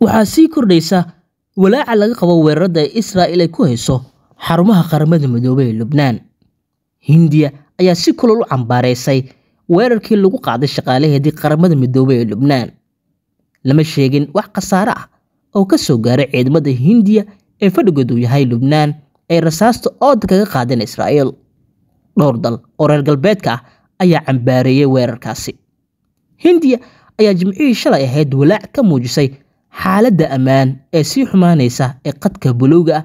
waxaa sii kordhaysa walaaca laga qabo weerarada ee israa'il ay ku hayso xarumaha qaramada midoobay ee lubnaan hindiya ayaa si kulol u cambaareysay weerarkii lagu qaaday shaqaalaheedii qaramada midoobay ee lubnaan lama sheegin wax khasaare ah oo ka soo gaaray ciidamada hindiya ee fadhigoodu yahay lubnaan ay rasaasta ooda kaga qaadeen israa'iil dhowr dal oo reer galbeedka ah ayaa cambaareeyey weerarkaasi hindiya ayaa jimcihii shalay ahayd walaac ka muujisay xaaladda ammaan ee sii xumaanaysa ee qadka bulowga ah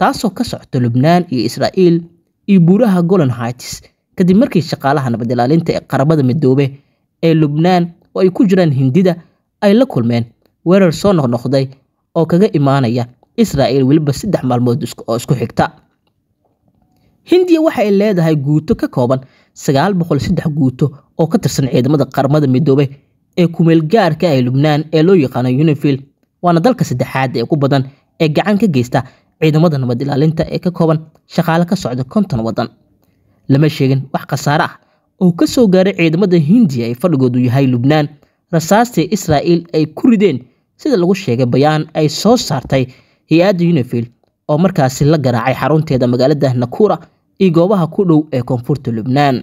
taasoo ka socota lubnaan iyo israa'iil iyo buuraha golon hights kadib markii shaqaalaha nabadilaalinta ee qaramada midoobe ee lubnaan oo ay ku jiraan hindida ay la kulmeen weerar soo noqnoqday oo kaga imaanaya israa'iil weliba saddex maalmood oo isku xigta hindiya waxa ay leedahay guuto ka kooban sagaal boqol saddex guuto oo ka tirsan ciidamada qaramada midoobe ee kumeelgaarka ah ee lubnaan ee loo yaqaano unifil waana dalka saddexaad ee ku badan ee gacan ka geysta ciidamada nabad ilaalinta ee ka kooban shaqaale ka socda konton waddan lama sheegin wax khasaare ah oo ka soo gaaray ciidamada hindiya ee fadhigoodu yahay lubnaan rasaastii israa'iil ay ku rideen sida lagu sheegay bayaan ay soo saartay hay-adda unifil oo markaasi la garaacay xarunteeda magaalada nakura iyo goobaha ku dhow ee koonfurta lubnaan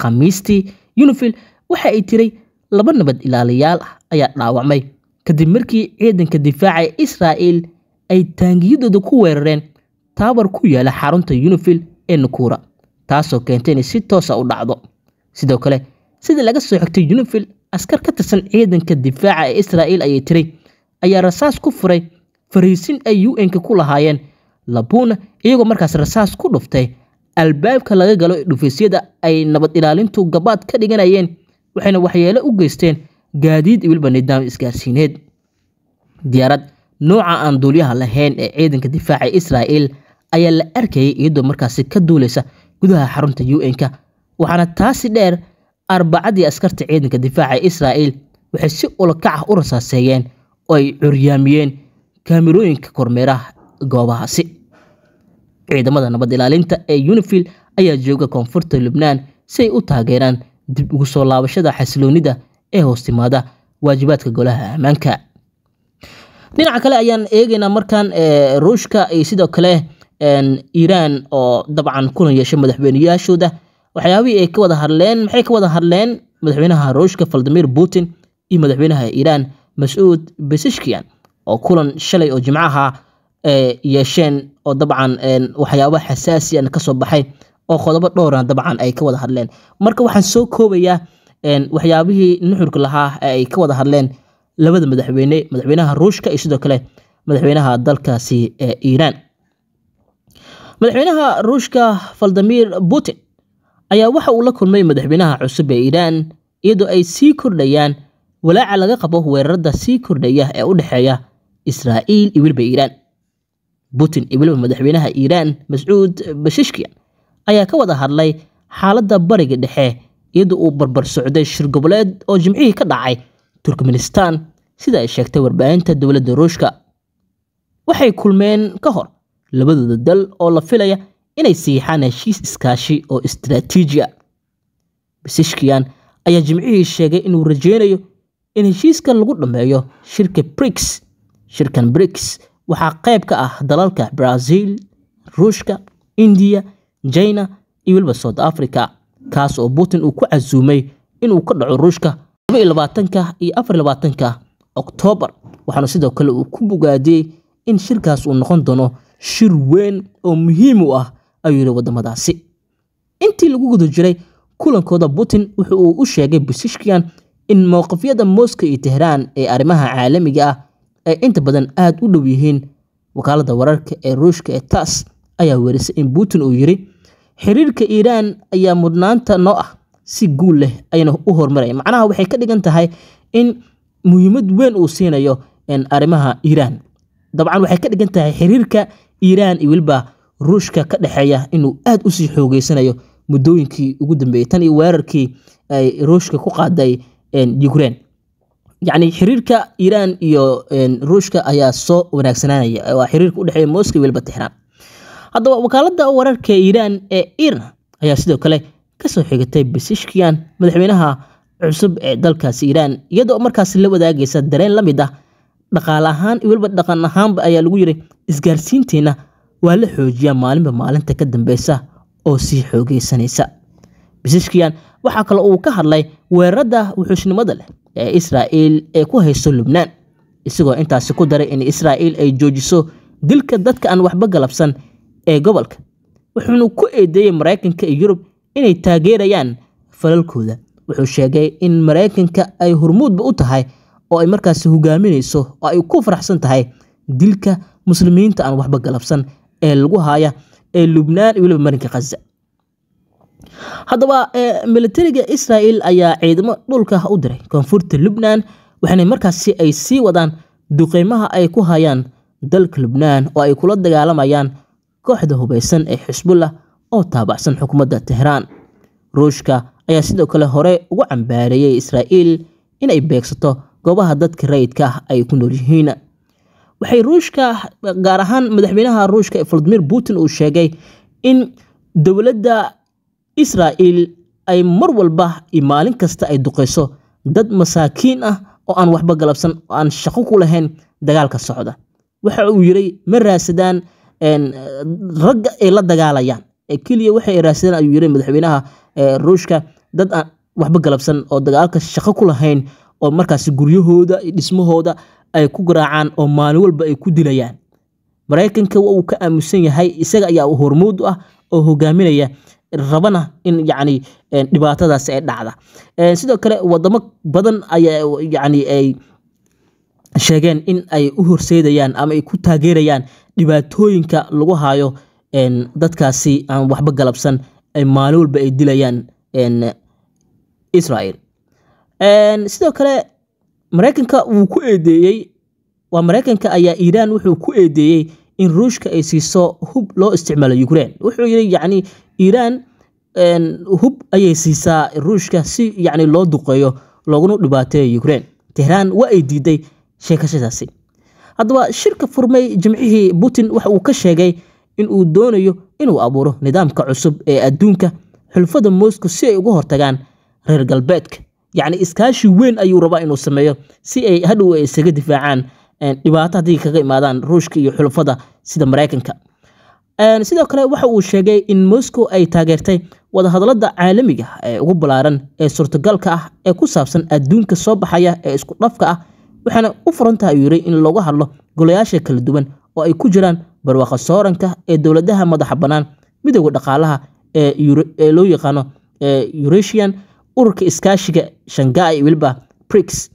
khamiistii unifil waxa ay tiray laba nabad ilaaliyaal ah ayaa dhaawacmay kadib markii ciidanka difaaca ee israa'il ay taangiyadooda ku weerareen taawar ku yaala xarunta yunifil ee nukuura taasoo keentay inay si toosa ah u dhacdo sidoo kale sida laga soo xigtay yunifil askar ka tirsan ciidanka difaaca ee israa'iil ayay tiray ayaa rasaas ku furay fariisin ay u n-ka ku lahaayeen labuuna iyagoo markaas rasaas ku dhuftay albaabka laga galo dhufisyada ay nabad ilaalintu gabaad ka dhiganayeen waxayna waxyeelo u geysteen gaadiid iyo nidaam isgaarsiineed diyaarad nooca aan duulyaha lahayn ee ciidanka difaaca israa'il ayaa la arkayay iyadoo markaasi ka duuleysa gudaha xarunta u n-ka waxaana taasi dheer arbacadii askarta ciidanka difaaca israa'il waxay si ulakac ah u rasaaseeyeen oo ay curyaamiyeen kaamirooyinka kormeeraha goobahaasi ciidamada nabad ilaalinta ee unifil ayaa jooga koonfurta lubnaan si ay u taageeraan dib ugu soo laabashada xasiloonida ee hoos timaada waajibaadka golaha ammaanka dhinaca kale ayaan eegeynaa markaan ruushka ay sidoo kale iiraan oo dabcan kulan yeesha madaxweyneyaashooda waxyaabihii ay ka wada hadleen maxay ka wada hadleen madaxweynaha ruushka valdimir putin iyo madaxweynaha iiraan mas-uud besishkian oo kulan shalay oo jimcaha yeesheen oo dabcan waxyaaba xasaasiyan ah ka soo baxay oo qodobo dhowrna ah dabcan ay ka wada hadleen marka waxaan soo koobayaa waxyaabihii nuxurka lahaa ee ay ka wada hadleen labada madaxweyne madaxweynaha ruushka iyo sidoo kale madaxweynaha dalkaasi ee iiraan madaxweynaha ruushka valdimir putin ayaa waxa uu la kulmay madaxweynaha cusub ee iiraan iyadoo ay sii kordhayaan walaaca laga qabo weerarada sii kordhaya ee u dhexeeya israa'iil iyo weliba iiraan putin iyo weliba madaxweynaha iiraan mascuud bashishkian ayaa ka wada hadlay xaaladda bariga dhexe iyadoo uu barbar socday shir goboleed oo jimcihii ka dhacay turkmenistan sida ay sheegtay warbaahinta dowladda ruushka waxay kulmeen ka hor labadooda dal oo la filaya inay siixaan heshiis iskaashi oo istaraatiijiya basishkiyan ayaa jimcihii sheegay inuu rajeynayo in heshiiska lagu dhammeeyo shirka brix shirkan brix waxaa qayb ka ah dalalka braziil ruushka indiya jina iyo weliba south africa kaas oo putin uu ku casuumay inuu ka dhaco ruushka ka iyo afarlabaatanka oktoobar waxaana sidoo kale uu ku bogaadiyey in shirkaas uu noqon doono shir weyn oo muhiim u ah ayuu yihi wadamadaasi intii lagu guda jiray kulankooda putin wuxa uu u sheegay basishkian in mowqifyada moscow iyo tehraan ee arrimaha caalamiga ah ay inta badan aada u dhow yihiin wakaalada wararka ee ruushka ee tass ayaa weerisay in putin uu yidhi xiriirka Iiraan ayaa mudnaanta noo ah si guul leh ayna u hormaray macnaha waxay ka dhigan tahay in muhiimad weyn uu siinayo arrimaha Iiraan dabcan waxay ka dhigan tahay xiriirka Iiraan iyo weliba ruushka ka dhexeeya inuu aad usii xoogeysanayo muddooyinkii ugu dambeeyay tan iyo weerarkii ay ruushka ku qaaday Ukraine yacni xiriirka Iiraan iyo ruushka ayaa soo wanaagsanaanaya waa xiriirka u dhexeeya Moscow weliba Tehran haddaba wakaaladda wararka iiraan ee iran ayaa sidoo kale kasoo xigatay basishkian madaxweynaha cusub ee dalkaasi iiraan iyadoo markaas la wadaagaysa dareen la mid ah dhaqaal ahaan iyo dhaqan ahaanba ayaa lagu yiri isgaarsiinteenna waa la xoojiyaa maalinba maalinta ka dambeysa oo sii xoogeysanaysa basishkian waxaa kale uu ka hadlay weerarada wuxuushnimada leh ee israa'iil ee ku hayso lubnaan isagoo intaasi ku daray in israa'iil ay joojiso dilka dadka aan waxba galabsan ee gobolka wuxuuna ku eedeeyey maraykanka iyo yurub inay taageerayaan falalkooda wuxuu sheegay in maraykanka ay hormuudba u tahay oo ay markaasi hogaaminayso oo ay ku faraxsan tahay dilka muslimiinta aan waxba galabsan ee lagu haaya ee lubnaan iyo weliba marinka khaza haddaba milatariga israel ayaa ciidamo dhulka u diray koonfurta lubnaan waxaana markaasi ay sii wadaan duqeymaha ay ku hayaan dalka lubnaan oo ay kula dagaalamayaan kooxda hubaysan ee xisbullah oo taabacsan xukuumadda tehraan ruushka ayaa sidoo kale hore ugu cambaareeyey israa'iil inay beegsato goobaha dadka rayidka ah ay ku nool yihiin waxay ruushka gaar ahaan madaxweynaha ruushka ee valadimir putin uu sheegay in dowladda israa'iil ay mar walba iyo maalin kasta ay duqayso dad masaakiin ah oo aan waxba galabsan oo aan shaqo ku lahayn dagaalka socda waxa uu yidhi ma raasadaan Eh, ragga ay la dagaalayaan keliya waxay raadsadeen ayuu yiri madaxweynaha eh, ruushka dad aan waxba galabsan oo dagaalka shaqo ku lahayn oo markaasi guryahooda iyo dhismahooda ay ku garaacaan oo maalin walba ay ku dilayaan maraykanka uu ka aamusan yahay isaga ayaa hormuud ah oo hogaaminaya eh, rabana in yacni dhibaatadaasi ay dhacda sidoo kale wadamo badan ayaa yacni ay sheegeen in ay u horseedayaan ama ay ku taageerayaan dhibaatooyinka lagu haayo dadkaasi aan waxba galabsan maalin walba ay dilayaan israel sidoo kale mareykanka wuu ku eedeeyey waa mareykanka ayaa iiraan wuxuu ku eedeeyey in ruushka ay siiso hub loo isticmaalo ukraine wuxuu yidhi yacni iiraan hub ayay siisaa ruushka si yacni loo duqeeyo looguna dhibaateeyo ukraine tehraan waa ay diiday sheekashadaasi haddaba shirka furmay jimcihii putin waxa uu ka sheegay in uu doonayo inuu abuuro nidaamka cusub ee adduunka xulfada moscow si ay uga hortagaan reer galbeedka yacni iskaashi weyn ayuu rabaa inuu sameeyo si ay hadhow ay isaga difaacaan dhibaato haddii kaga imaadaan ruushka iyo xulfada sida maraykanka sidoo kale waxa uu sheegay in moscow ay taageertay wadahadalada caalamiga ah ee ugu ballaaran ee suurtogalka ah ee ku saabsan adduunka soo baxaya ee isku dhafka ah waxaana u furan tahay ayuu yidhi in looga hadlo golayaasha kala duwan oo ay ku jiraan barwaaqo sooranka ee dowladaha madaxa bannaan midooda dhaqaalaha ee loo yaqaano eurasian ururka iskaashiga shangai weliba brix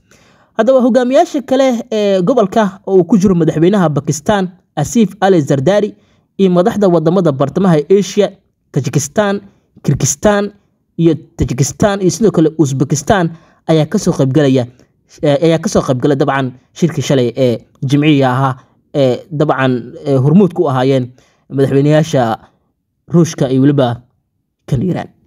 haddaba hogaamiyaasha kale ee gobolka oo uu ku jiro madaxweynaha bakistan asiif ali zardari iyo madaxda wadamada bartamaha asia tajikistan kirgistan iyo tajikistan iyo sidoo kale uzbekistan ayaa kasoo qaybgalaya ayaa kasoo qaybgalay dabcan shirkii shalay ee jimciga ahaa ee dabcan hormuud ku ahaayeen madaxweyneyaasha ruushka iyo weliba kan iiraan